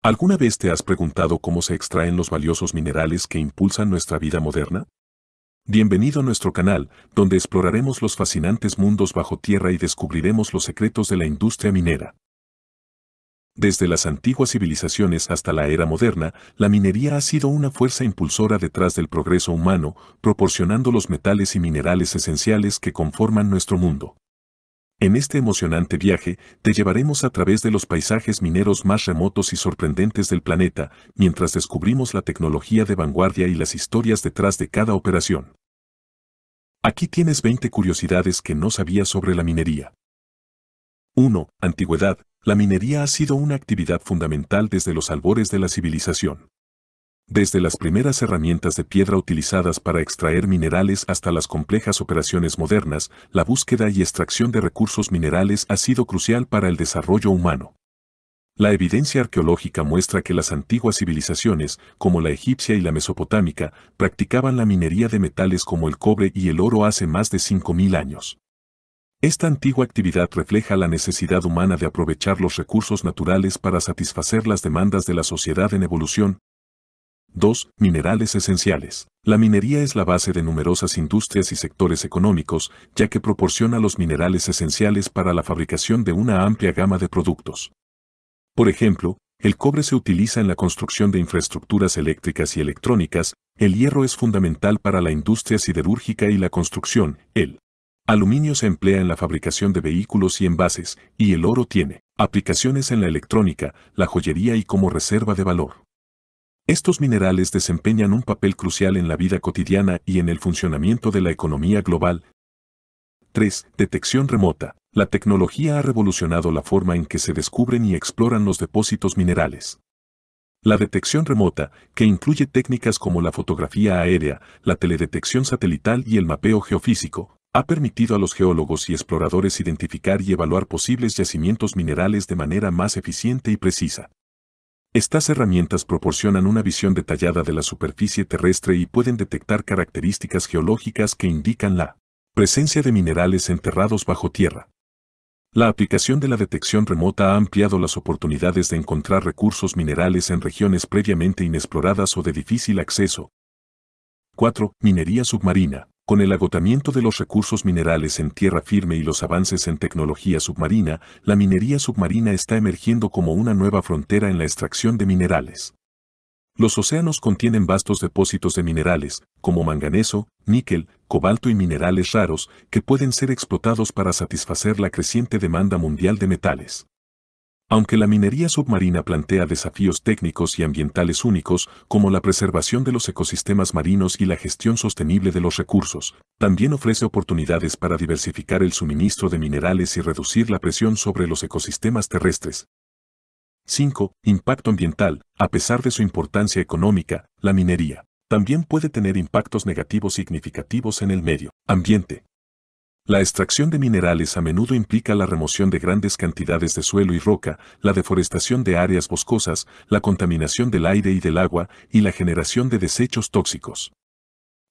¿Alguna vez te has preguntado cómo se extraen los valiosos minerales que impulsan nuestra vida moderna? Bienvenido a nuestro canal, donde exploraremos los fascinantes mundos bajo tierra y descubriremos los secretos de la industria minera. Desde las antiguas civilizaciones hasta la era moderna, la minería ha sido una fuerza impulsora detrás del progreso humano, proporcionando los metales y minerales esenciales que conforman nuestro mundo. En este emocionante viaje, te llevaremos a través de los paisajes mineros más remotos y sorprendentes del planeta, mientras descubrimos la tecnología de vanguardia y las historias detrás de cada operación. Aquí tienes 20 curiosidades que no sabías sobre la minería. 1. Antigüedad. La minería ha sido una actividad fundamental desde los albores de la civilización. Desde las primeras herramientas de piedra utilizadas para extraer minerales hasta las complejas operaciones modernas, la búsqueda y extracción de recursos minerales ha sido crucial para el desarrollo humano. La evidencia arqueológica muestra que las antiguas civilizaciones, como la egipcia y la mesopotámica, practicaban la minería de metales como el cobre y el oro hace más de 5.000 años. Esta antigua actividad refleja la necesidad humana de aprovechar los recursos naturales para satisfacer las demandas de la sociedad en evolución, 2. Minerales esenciales. La minería es la base de numerosas industrias y sectores económicos, ya que proporciona los minerales esenciales para la fabricación de una amplia gama de productos. Por ejemplo, el cobre se utiliza en la construcción de infraestructuras eléctricas y electrónicas, el hierro es fundamental para la industria siderúrgica y la construcción, el aluminio se emplea en la fabricación de vehículos y envases, y el oro tiene aplicaciones en la electrónica, la joyería y como reserva de valor. Estos minerales desempeñan un papel crucial en la vida cotidiana y en el funcionamiento de la economía global. 3. Detección remota. La tecnología ha revolucionado la forma en que se descubren y exploran los depósitos minerales. La detección remota, que incluye técnicas como la fotografía aérea, la teledetección satelital y el mapeo geofísico, ha permitido a los geólogos y exploradores identificar y evaluar posibles yacimientos minerales de manera más eficiente y precisa. Estas herramientas proporcionan una visión detallada de la superficie terrestre y pueden detectar características geológicas que indican la presencia de minerales enterrados bajo tierra. La aplicación de la detección remota ha ampliado las oportunidades de encontrar recursos minerales en regiones previamente inexploradas o de difícil acceso. 4. Minería submarina. Con el agotamiento de los recursos minerales en tierra firme y los avances en tecnología submarina, la minería submarina está emergiendo como una nueva frontera en la extracción de minerales. Los océanos contienen vastos depósitos de minerales, como manganeso, níquel, cobalto y minerales raros, que pueden ser explotados para satisfacer la creciente demanda mundial de metales. Aunque la minería submarina plantea desafíos técnicos y ambientales únicos, como la preservación de los ecosistemas marinos y la gestión sostenible de los recursos, también ofrece oportunidades para diversificar el suministro de minerales y reducir la presión sobre los ecosistemas terrestres. 5. Impacto ambiental. A pesar de su importancia económica, la minería también puede tener impactos negativos significativos en el medio ambiente. La extracción de minerales a menudo implica la remoción de grandes cantidades de suelo y roca, la deforestación de áreas boscosas, la contaminación del aire y del agua y la generación de desechos tóxicos.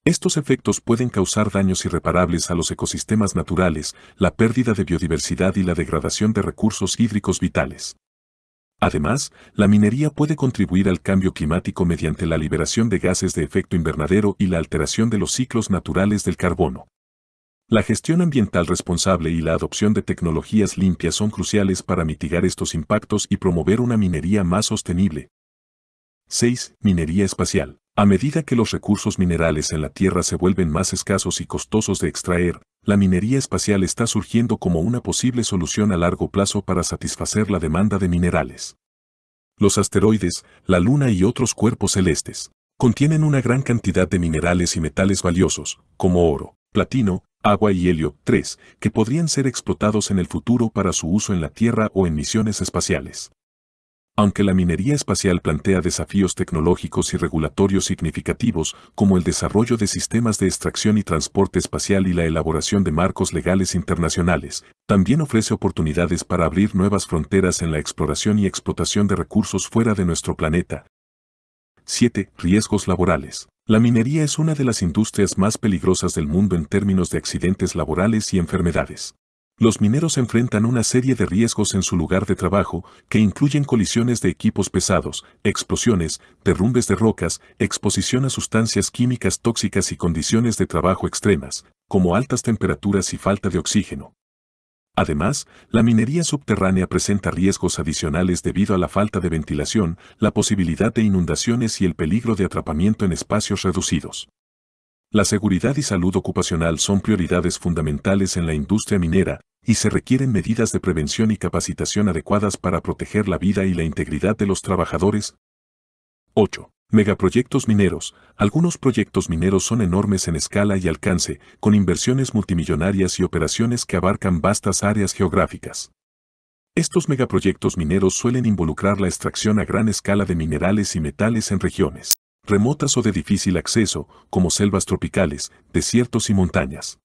Estos efectos pueden causar daños irreparables a los ecosistemas naturales, la pérdida de biodiversidad y la degradación de recursos hídricos vitales. Además, la minería puede contribuir al cambio climático mediante la liberación de gases de efecto invernadero y la alteración de los ciclos naturales del carbono. La gestión ambiental responsable y la adopción de tecnologías limpias son cruciales para mitigar estos impactos y promover una minería más sostenible. 6. Minería espacial. A medida que los recursos minerales en la Tierra se vuelven más escasos y costosos de extraer, la minería espacial está surgiendo como una posible solución a largo plazo para satisfacer la demanda de minerales. Los asteroides, la Luna y otros cuerpos celestes contienen una gran cantidad de minerales y metales valiosos, como oro, platino, agua y helio, 3, que podrían ser explotados en el futuro para su uso en la Tierra o en misiones espaciales. Aunque la minería espacial plantea desafíos tecnológicos y regulatorios significativos, como el desarrollo de sistemas de extracción y transporte espacial y la elaboración de marcos legales internacionales, también ofrece oportunidades para abrir nuevas fronteras en la exploración y explotación de recursos fuera de nuestro planeta. 7. Riesgos laborales. La minería es una de las industrias más peligrosas del mundo en términos de accidentes laborales y enfermedades. Los mineros enfrentan una serie de riesgos en su lugar de trabajo, que incluyen colisiones de equipos pesados, explosiones, derrumbes de rocas, exposición a sustancias químicas tóxicas y condiciones de trabajo extremas, como altas temperaturas y falta de oxígeno. Además, la minería subterránea presenta riesgos adicionales debido a la falta de ventilación, la posibilidad de inundaciones y el peligro de atrapamiento en espacios reducidos. La seguridad y salud ocupacional son prioridades fundamentales en la industria minera, y se requieren medidas de prevención y capacitación adecuadas para proteger la vida y la integridad de los trabajadores. 8. Megaproyectos mineros. Algunos proyectos mineros son enormes en escala y alcance, con inversiones multimillonarias y operaciones que abarcan vastas áreas geográficas. Estos megaproyectos mineros suelen involucrar la extracción a gran escala de minerales y metales en regiones remotas o de difícil acceso, como selvas tropicales, desiertos y montañas.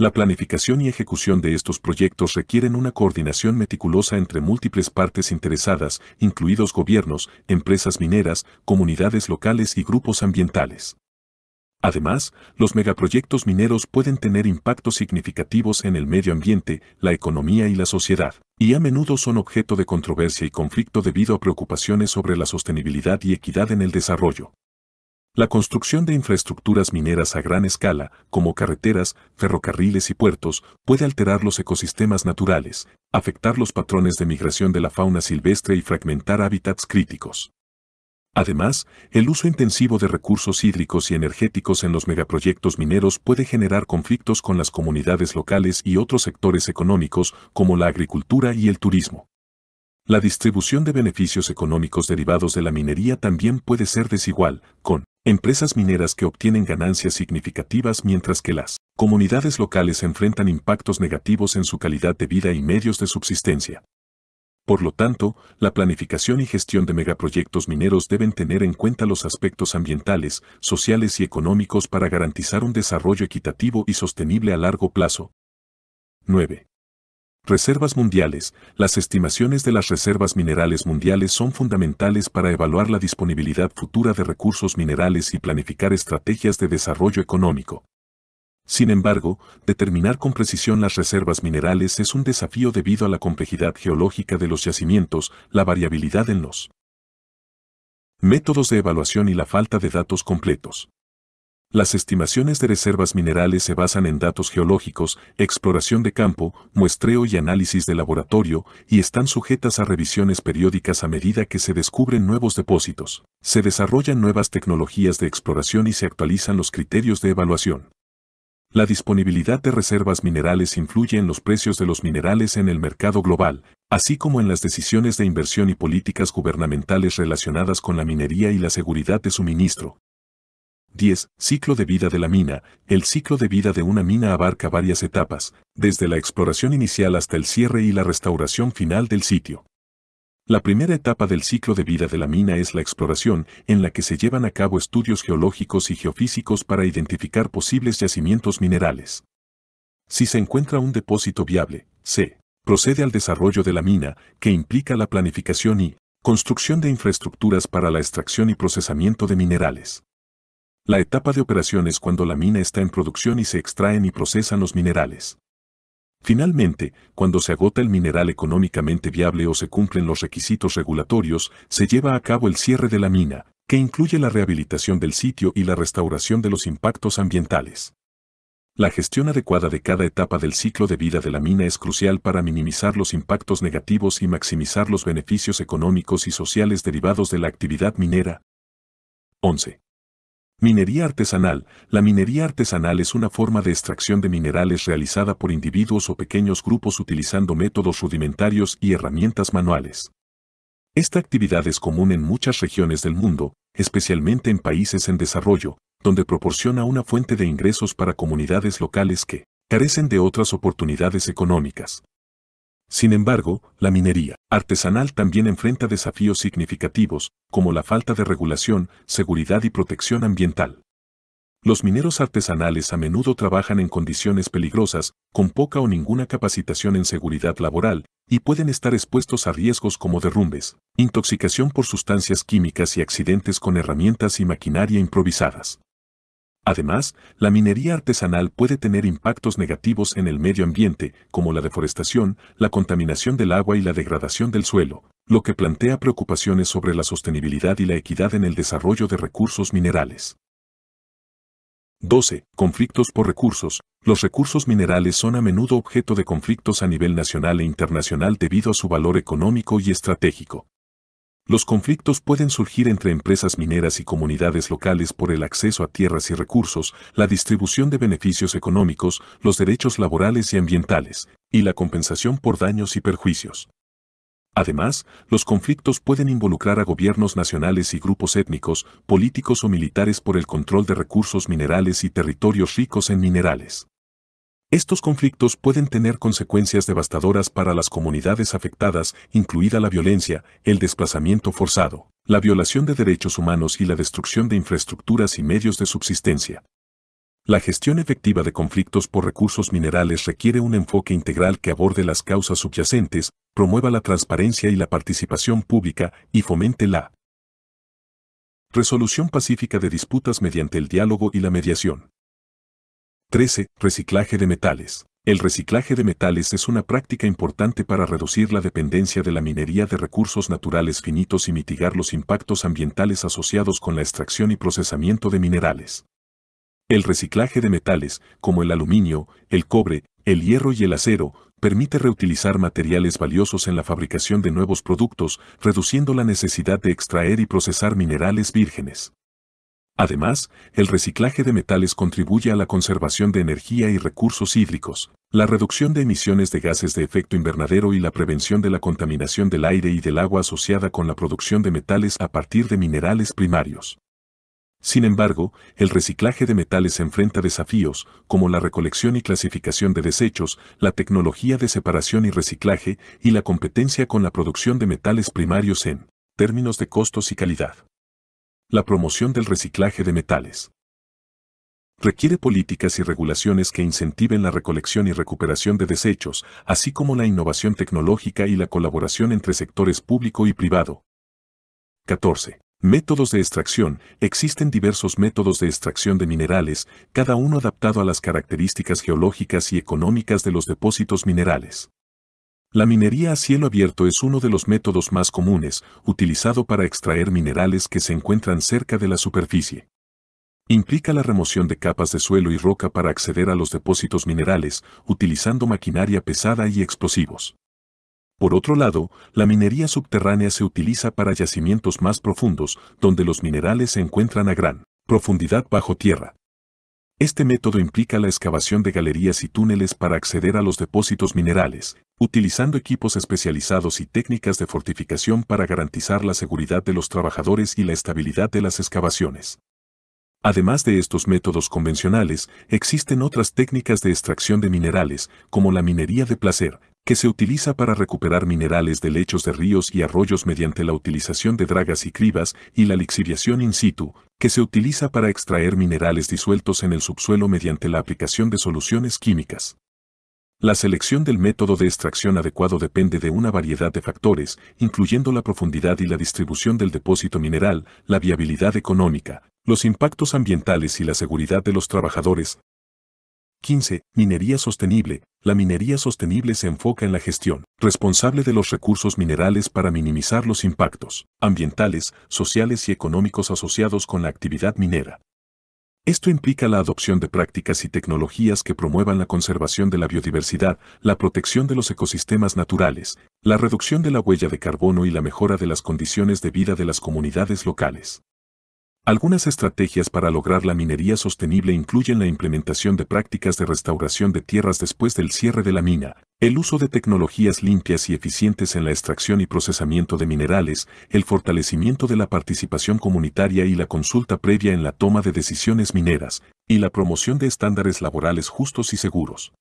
La planificación y ejecución de estos proyectos requieren una coordinación meticulosa entre múltiples partes interesadas, incluidos gobiernos, empresas mineras, comunidades locales y grupos ambientales. Además, los megaproyectos mineros pueden tener impactos significativos en el medio ambiente, la economía y la sociedad, y a menudo son objeto de controversia y conflicto debido a preocupaciones sobre la sostenibilidad y equidad en el desarrollo. La construcción de infraestructuras mineras a gran escala, como carreteras, ferrocarriles y puertos, puede alterar los ecosistemas naturales, afectar los patrones de migración de la fauna silvestre y fragmentar hábitats críticos. Además, el uso intensivo de recursos hídricos y energéticos en los megaproyectos mineros puede generar conflictos con las comunidades locales y otros sectores económicos como la agricultura y el turismo. La distribución de beneficios económicos derivados de la minería también puede ser desigual, con Empresas mineras que obtienen ganancias significativas mientras que las comunidades locales enfrentan impactos negativos en su calidad de vida y medios de subsistencia. Por lo tanto, la planificación y gestión de megaproyectos mineros deben tener en cuenta los aspectos ambientales, sociales y económicos para garantizar un desarrollo equitativo y sostenible a largo plazo. 9. Reservas mundiales. Las estimaciones de las reservas minerales mundiales son fundamentales para evaluar la disponibilidad futura de recursos minerales y planificar estrategias de desarrollo económico. Sin embargo, determinar con precisión las reservas minerales es un desafío debido a la complejidad geológica de los yacimientos, la variabilidad en los métodos de evaluación y la falta de datos completos. Las estimaciones de reservas minerales se basan en datos geológicos, exploración de campo, muestreo y análisis de laboratorio, y están sujetas a revisiones periódicas a medida que se descubren nuevos depósitos, se desarrollan nuevas tecnologías de exploración y se actualizan los criterios de evaluación. La disponibilidad de reservas minerales influye en los precios de los minerales en el mercado global, así como en las decisiones de inversión y políticas gubernamentales relacionadas con la minería y la seguridad de suministro, 10. Ciclo de vida de la mina. El ciclo de vida de una mina abarca varias etapas, desde la exploración inicial hasta el cierre y la restauración final del sitio. La primera etapa del ciclo de vida de la mina es la exploración, en la que se llevan a cabo estudios geológicos y geofísicos para identificar posibles yacimientos minerales. Si se encuentra un depósito viable, se procede al desarrollo de la mina, que implica la planificación y construcción de infraestructuras para la extracción y procesamiento de minerales. La etapa de operación es cuando la mina está en producción y se extraen y procesan los minerales. Finalmente, cuando se agota el mineral económicamente viable o se cumplen los requisitos regulatorios, se lleva a cabo el cierre de la mina, que incluye la rehabilitación del sitio y la restauración de los impactos ambientales. La gestión adecuada de cada etapa del ciclo de vida de la mina es crucial para minimizar los impactos negativos y maximizar los beneficios económicos y sociales derivados de la actividad minera. 11. Minería artesanal. La minería artesanal es una forma de extracción de minerales realizada por individuos o pequeños grupos utilizando métodos rudimentarios y herramientas manuales. Esta actividad es común en muchas regiones del mundo, especialmente en países en desarrollo, donde proporciona una fuente de ingresos para comunidades locales que carecen de otras oportunidades económicas. Sin embargo, la minería artesanal también enfrenta desafíos significativos, como la falta de regulación, seguridad y protección ambiental. Los mineros artesanales a menudo trabajan en condiciones peligrosas, con poca o ninguna capacitación en seguridad laboral, y pueden estar expuestos a riesgos como derrumbes, intoxicación por sustancias químicas y accidentes con herramientas y maquinaria improvisadas. Además, la minería artesanal puede tener impactos negativos en el medio ambiente, como la deforestación, la contaminación del agua y la degradación del suelo, lo que plantea preocupaciones sobre la sostenibilidad y la equidad en el desarrollo de recursos minerales. 12. Conflictos por recursos. Los recursos minerales son a menudo objeto de conflictos a nivel nacional e internacional debido a su valor económico y estratégico. Los conflictos pueden surgir entre empresas mineras y comunidades locales por el acceso a tierras y recursos, la distribución de beneficios económicos, los derechos laborales y ambientales, y la compensación por daños y perjuicios. Además, los conflictos pueden involucrar a gobiernos nacionales y grupos étnicos, políticos o militares por el control de recursos minerales y territorios ricos en minerales. Estos conflictos pueden tener consecuencias devastadoras para las comunidades afectadas, incluida la violencia, el desplazamiento forzado, la violación de derechos humanos y la destrucción de infraestructuras y medios de subsistencia. La gestión efectiva de conflictos por recursos minerales requiere un enfoque integral que aborde las causas subyacentes, promueva la transparencia y la participación pública y fomente la resolución pacífica de disputas mediante el diálogo y la mediación. 13. Reciclaje de metales. El reciclaje de metales es una práctica importante para reducir la dependencia de la minería de recursos naturales finitos y mitigar los impactos ambientales asociados con la extracción y procesamiento de minerales. El reciclaje de metales, como el aluminio, el cobre, el hierro y el acero, permite reutilizar materiales valiosos en la fabricación de nuevos productos, reduciendo la necesidad de extraer y procesar minerales vírgenes. Además, el reciclaje de metales contribuye a la conservación de energía y recursos hídricos, la reducción de emisiones de gases de efecto invernadero y la prevención de la contaminación del aire y del agua asociada con la producción de metales a partir de minerales primarios. Sin embargo, el reciclaje de metales enfrenta desafíos, como la recolección y clasificación de desechos, la tecnología de separación y reciclaje, y la competencia con la producción de metales primarios en términos de costos y calidad la promoción del reciclaje de metales. Requiere políticas y regulaciones que incentiven la recolección y recuperación de desechos, así como la innovación tecnológica y la colaboración entre sectores público y privado. 14. Métodos de extracción. Existen diversos métodos de extracción de minerales, cada uno adaptado a las características geológicas y económicas de los depósitos minerales. La minería a cielo abierto es uno de los métodos más comunes, utilizado para extraer minerales que se encuentran cerca de la superficie. Implica la remoción de capas de suelo y roca para acceder a los depósitos minerales, utilizando maquinaria pesada y explosivos. Por otro lado, la minería subterránea se utiliza para yacimientos más profundos, donde los minerales se encuentran a gran profundidad bajo tierra. Este método implica la excavación de galerías y túneles para acceder a los depósitos minerales, utilizando equipos especializados y técnicas de fortificación para garantizar la seguridad de los trabajadores y la estabilidad de las excavaciones. Además de estos métodos convencionales, existen otras técnicas de extracción de minerales, como la minería de placer, que se utiliza para recuperar minerales de lechos de ríos y arroyos mediante la utilización de dragas y cribas, y la lixiviación in situ, que se utiliza para extraer minerales disueltos en el subsuelo mediante la aplicación de soluciones químicas. La selección del método de extracción adecuado depende de una variedad de factores, incluyendo la profundidad y la distribución del depósito mineral, la viabilidad económica, los impactos ambientales y la seguridad de los trabajadores. 15. Minería sostenible. La minería sostenible se enfoca en la gestión responsable de los recursos minerales para minimizar los impactos ambientales, sociales y económicos asociados con la actividad minera. Esto implica la adopción de prácticas y tecnologías que promuevan la conservación de la biodiversidad, la protección de los ecosistemas naturales, la reducción de la huella de carbono y la mejora de las condiciones de vida de las comunidades locales. Algunas estrategias para lograr la minería sostenible incluyen la implementación de prácticas de restauración de tierras después del cierre de la mina, el uso de tecnologías limpias y eficientes en la extracción y procesamiento de minerales, el fortalecimiento de la participación comunitaria y la consulta previa en la toma de decisiones mineras, y la promoción de estándares laborales justos y seguros.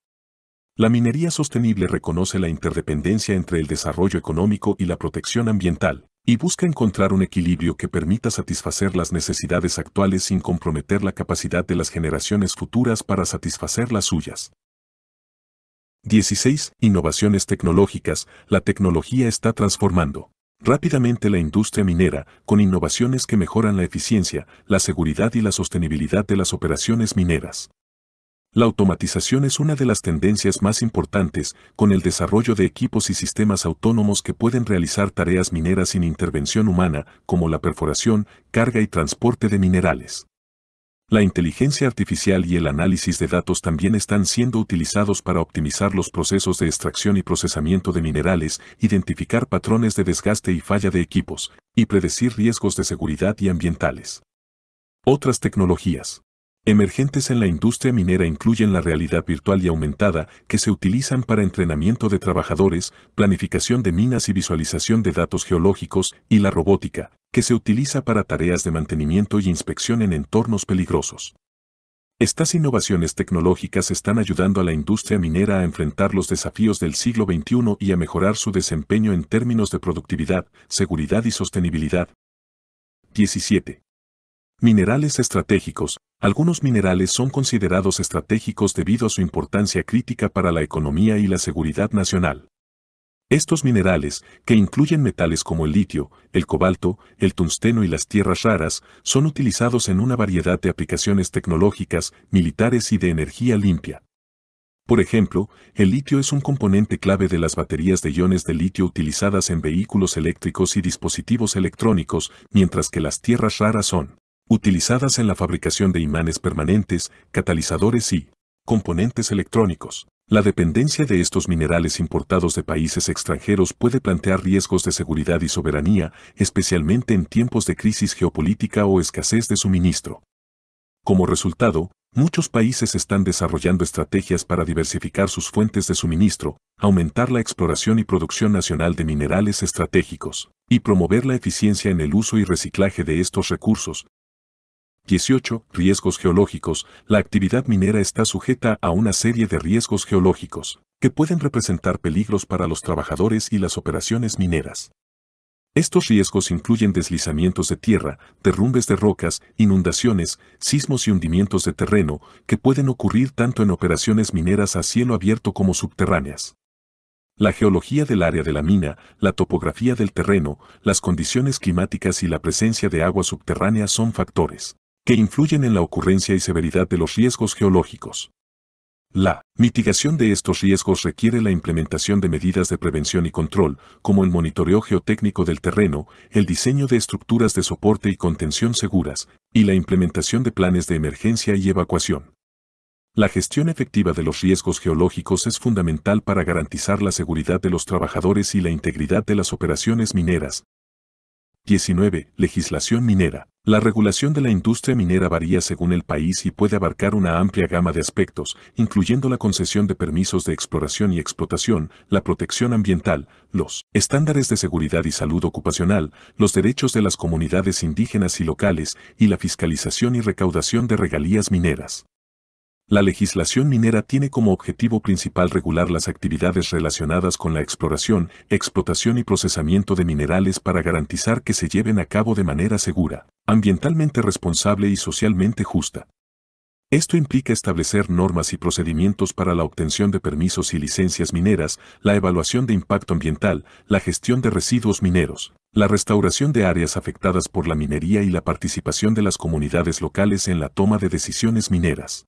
La minería sostenible reconoce la interdependencia entre el desarrollo económico y la protección ambiental, y busca encontrar un equilibrio que permita satisfacer las necesidades actuales sin comprometer la capacidad de las generaciones futuras para satisfacer las suyas. 16. Innovaciones tecnológicas. La tecnología está transformando rápidamente la industria minera con innovaciones que mejoran la eficiencia, la seguridad y la sostenibilidad de las operaciones mineras. La automatización es una de las tendencias más importantes, con el desarrollo de equipos y sistemas autónomos que pueden realizar tareas mineras sin intervención humana, como la perforación, carga y transporte de minerales. La inteligencia artificial y el análisis de datos también están siendo utilizados para optimizar los procesos de extracción y procesamiento de minerales, identificar patrones de desgaste y falla de equipos, y predecir riesgos de seguridad y ambientales. Otras tecnologías emergentes en la industria minera incluyen la realidad virtual y aumentada, que se utilizan para entrenamiento de trabajadores, planificación de minas y visualización de datos geológicos, y la robótica, que se utiliza para tareas de mantenimiento y inspección en entornos peligrosos. Estas innovaciones tecnológicas están ayudando a la industria minera a enfrentar los desafíos del siglo XXI y a mejorar su desempeño en términos de productividad, seguridad y sostenibilidad. 17. Minerales estratégicos, algunos minerales son considerados estratégicos debido a su importancia crítica para la economía y la seguridad nacional. Estos minerales, que incluyen metales como el litio, el cobalto, el tungsteno y las tierras raras, son utilizados en una variedad de aplicaciones tecnológicas, militares y de energía limpia. Por ejemplo, el litio es un componente clave de las baterías de iones de litio utilizadas en vehículos eléctricos y dispositivos electrónicos, mientras que las tierras raras son utilizadas en la fabricación de imanes permanentes, catalizadores y componentes electrónicos. La dependencia de estos minerales importados de países extranjeros puede plantear riesgos de seguridad y soberanía, especialmente en tiempos de crisis geopolítica o escasez de suministro. Como resultado, muchos países están desarrollando estrategias para diversificar sus fuentes de suministro, aumentar la exploración y producción nacional de minerales estratégicos, y promover la eficiencia en el uso y reciclaje de estos recursos, 18. Riesgos geológicos. La actividad minera está sujeta a una serie de riesgos geológicos, que pueden representar peligros para los trabajadores y las operaciones mineras. Estos riesgos incluyen deslizamientos de tierra, derrumbes de rocas, inundaciones, sismos y hundimientos de terreno, que pueden ocurrir tanto en operaciones mineras a cielo abierto como subterráneas. La geología del área de la mina, la topografía del terreno, las condiciones climáticas y la presencia de agua subterránea son factores que influyen en la ocurrencia y severidad de los riesgos geológicos. La mitigación de estos riesgos requiere la implementación de medidas de prevención y control, como el monitoreo geotécnico del terreno, el diseño de estructuras de soporte y contención seguras, y la implementación de planes de emergencia y evacuación. La gestión efectiva de los riesgos geológicos es fundamental para garantizar la seguridad de los trabajadores y la integridad de las operaciones mineras, 19. Legislación minera. La regulación de la industria minera varía según el país y puede abarcar una amplia gama de aspectos, incluyendo la concesión de permisos de exploración y explotación, la protección ambiental, los estándares de seguridad y salud ocupacional, los derechos de las comunidades indígenas y locales, y la fiscalización y recaudación de regalías mineras. La legislación minera tiene como objetivo principal regular las actividades relacionadas con la exploración, explotación y procesamiento de minerales para garantizar que se lleven a cabo de manera segura, ambientalmente responsable y socialmente justa. Esto implica establecer normas y procedimientos para la obtención de permisos y licencias mineras, la evaluación de impacto ambiental, la gestión de residuos mineros, la restauración de áreas afectadas por la minería y la participación de las comunidades locales en la toma de decisiones mineras.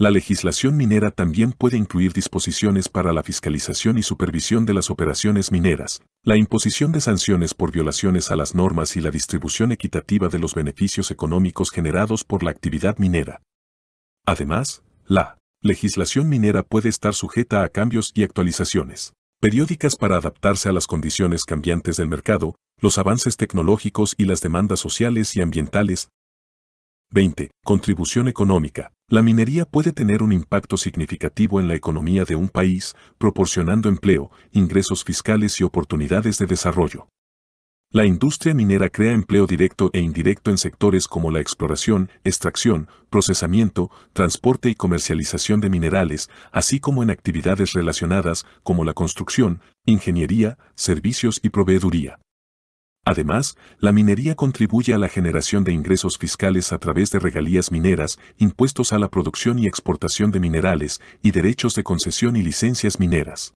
La legislación minera también puede incluir disposiciones para la fiscalización y supervisión de las operaciones mineras, la imposición de sanciones por violaciones a las normas y la distribución equitativa de los beneficios económicos generados por la actividad minera. Además, la legislación minera puede estar sujeta a cambios y actualizaciones periódicas para adaptarse a las condiciones cambiantes del mercado, los avances tecnológicos y las demandas sociales y ambientales, 20. Contribución económica. La minería puede tener un impacto significativo en la economía de un país, proporcionando empleo, ingresos fiscales y oportunidades de desarrollo. La industria minera crea empleo directo e indirecto en sectores como la exploración, extracción, procesamiento, transporte y comercialización de minerales, así como en actividades relacionadas como la construcción, ingeniería, servicios y proveeduría. Además, la minería contribuye a la generación de ingresos fiscales a través de regalías mineras, impuestos a la producción y exportación de minerales, y derechos de concesión y licencias mineras.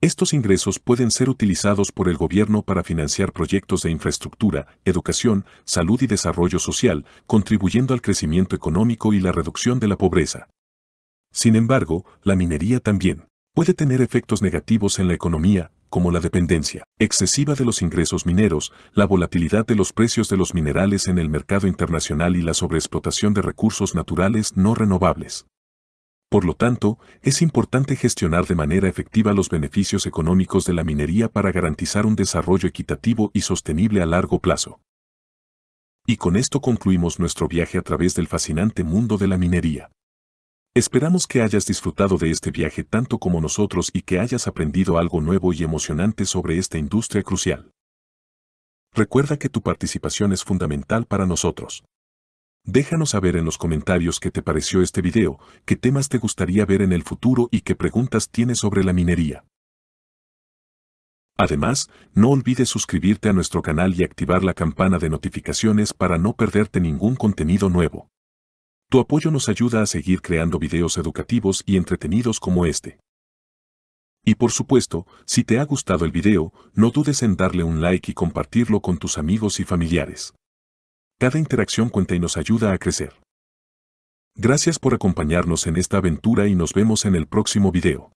Estos ingresos pueden ser utilizados por el gobierno para financiar proyectos de infraestructura, educación, salud y desarrollo social, contribuyendo al crecimiento económico y la reducción de la pobreza. Sin embargo, la minería también puede tener efectos negativos en la economía, como la dependencia excesiva de los ingresos mineros, la volatilidad de los precios de los minerales en el mercado internacional y la sobreexplotación de recursos naturales no renovables. Por lo tanto, es importante gestionar de manera efectiva los beneficios económicos de la minería para garantizar un desarrollo equitativo y sostenible a largo plazo. Y con esto concluimos nuestro viaje a través del fascinante mundo de la minería. Esperamos que hayas disfrutado de este viaje tanto como nosotros y que hayas aprendido algo nuevo y emocionante sobre esta industria crucial. Recuerda que tu participación es fundamental para nosotros. Déjanos saber en los comentarios qué te pareció este video, qué temas te gustaría ver en el futuro y qué preguntas tienes sobre la minería. Además, no olvides suscribirte a nuestro canal y activar la campana de notificaciones para no perderte ningún contenido nuevo. Tu apoyo nos ayuda a seguir creando videos educativos y entretenidos como este. Y por supuesto, si te ha gustado el video, no dudes en darle un like y compartirlo con tus amigos y familiares. Cada interacción cuenta y nos ayuda a crecer. Gracias por acompañarnos en esta aventura y nos vemos en el próximo video.